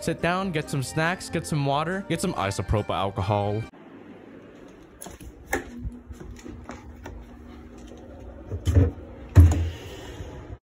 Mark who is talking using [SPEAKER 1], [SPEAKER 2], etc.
[SPEAKER 1] sit down, get some snacks, get some water, get some isopropyl alcohol.